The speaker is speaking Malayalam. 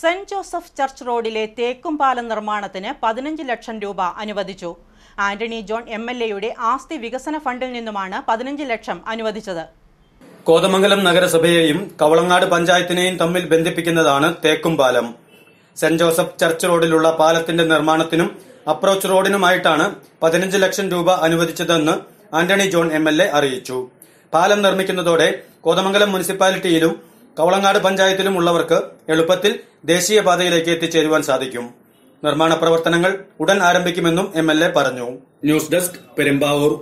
സെന്റ് ജോസഫ് ചർച്ച് റോഡിലെ പാലം നിർമ്മാണത്തിന് പതിനഞ്ച് ലക്ഷം രൂപ അനുവദിച്ചു ആന്റണി ജോൺ എം എൽ എയുടെ ആസ്തി വികസന ഫണ്ടിൽ നിന്നുമാണ് പതിനഞ്ച് ലക്ഷം അനുവദിച്ചത് കോതമംഗലം നഗരസഭയെയും കവളങ്ങാട് പഞ്ചായത്തിനെയും തമ്മിൽ ബന്ധിപ്പിക്കുന്നതാണ് തേക്കുംപാലം സെന്റ് ജോസഫ് ചർച്ച് റോഡിലുള്ള പാലത്തിന്റെ നിർമ്മാണത്തിനും അപ്രോച്ച് റോഡിനുമായിട്ടാണ് പതിനഞ്ച് ലക്ഷം രൂപ അനുവദിച്ചതെന്ന് ആന്റണി ജോൺ എം അറിയിച്ചു പാലം നിർമ്മിക്കുന്നതോടെ കോതമംഗലം മുനിസിപ്പാലിറ്റിയിലും കവളങ്ങാട് പഞ്ചായത്തിലും ഉള്ളവർക്ക് എളുപ്പത്തിൽ ദേശീയപാതയിലേക്ക് എത്തിച്ചേരുവാൻ സാധിക്കും നിർമ്മാണ പ്രവർത്തനങ്ങൾ ഉടൻ ആരംഭിക്കുമെന്നും എം പറഞ്ഞു ന്യൂസ് ഡെസ്ക് പെരുമ്പാവൂർ